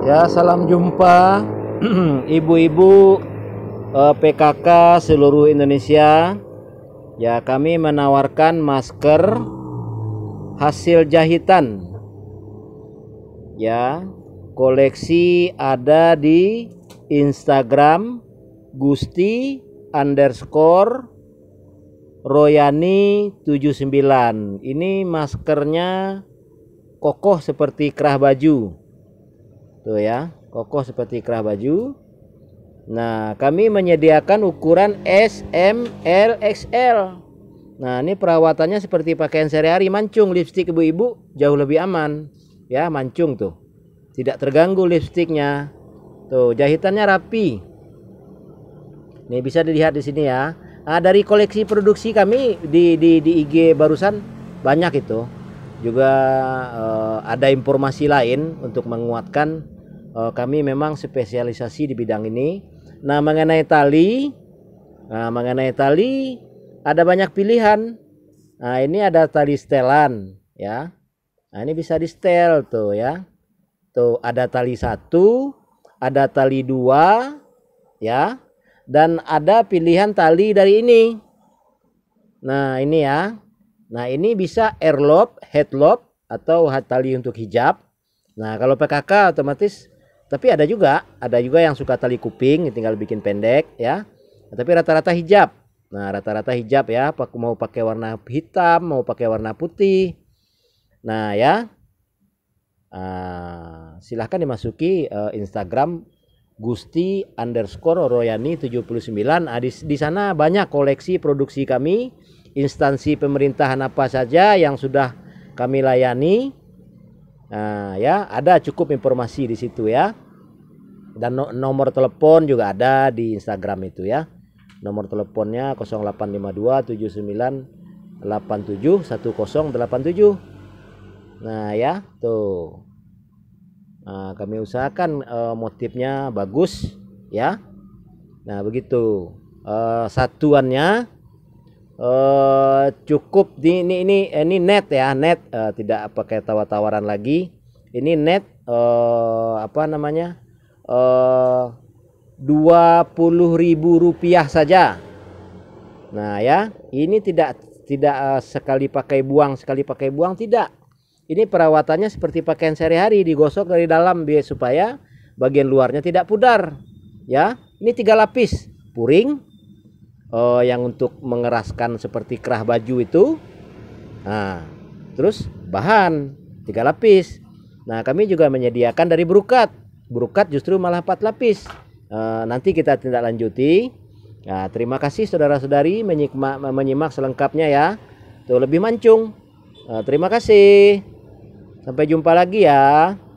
Ya, salam jumpa ibu-ibu eh, PKK seluruh Indonesia. Ya, kami menawarkan masker hasil jahitan. Ya, koleksi ada di Instagram Gusti underscore Royani 79 ini maskernya kokoh seperti kerah baju tuh ya kokoh seperti kerah baju nah kami menyediakan ukuran S M L XL nah ini perawatannya seperti pakaian sehari-hari mancung lipstick ibu-ibu jauh lebih aman ya mancung tuh tidak terganggu lipstiknya tuh jahitannya rapi ini bisa dilihat di sini ya nah, dari koleksi produksi kami di, di, di IG barusan banyak itu juga eh, ada informasi lain untuk menguatkan Eh, kami memang spesialisasi di bidang ini. Nah, mengenai tali, nah, mengenai tali ada banyak pilihan. Nah, ini ada tali setelan, ya. Nah, ini bisa di setel tuh ya. Tuh ada tali satu, ada tali dua, ya. Dan ada pilihan tali dari ini. Nah, ini ya. Nah, ini bisa airlock, headlock atau tali untuk hijab. Nah, kalau PKK otomatis tapi ada juga ada juga yang suka tali kuping tinggal bikin pendek ya nah, tapi rata-rata hijab nah rata-rata hijab ya mau pakai warna hitam mau pakai warna putih nah ya uh, silahkan dimasuki uh, Instagram Gusti underscore Royani 79 nah, di, di sana banyak koleksi produksi kami instansi pemerintahan apa saja yang sudah kami layani Nah, ya, ada cukup informasi di situ ya. Dan no, nomor telepon juga ada di Instagram itu ya. Nomor teleponnya 085279871087. Nah, ya, tuh. Nah, kami usahakan uh, motifnya bagus ya. Nah, begitu. Uh, satuannya Eh, cukup di ini ini eh, ini net ya net uh, tidak pakai tawar-tawaran lagi ini net uh, apa namanya dua puluh ribu rupiah saja nah ya ini tidak tidak uh, sekali pakai buang sekali pakai buang tidak ini perawatannya seperti pakaian sehari-hari digosok dari dalam biar supaya bagian luarnya tidak pudar ya ini tiga lapis puring uh, yang untuk mengeraskan seperti kerah baju itu. Nah, terus bahan tiga lapis. Nah, kami juga menyediakan dari berukat. Berukat justru malah empat lapis. Uh, nanti kita tindak lanjuti. Nah, terima kasih saudara-saudari menyimak, menyimak selengkapnya ya. Tuh lebih mancung. Uh, terima kasih. Sampai jumpa lagi ya.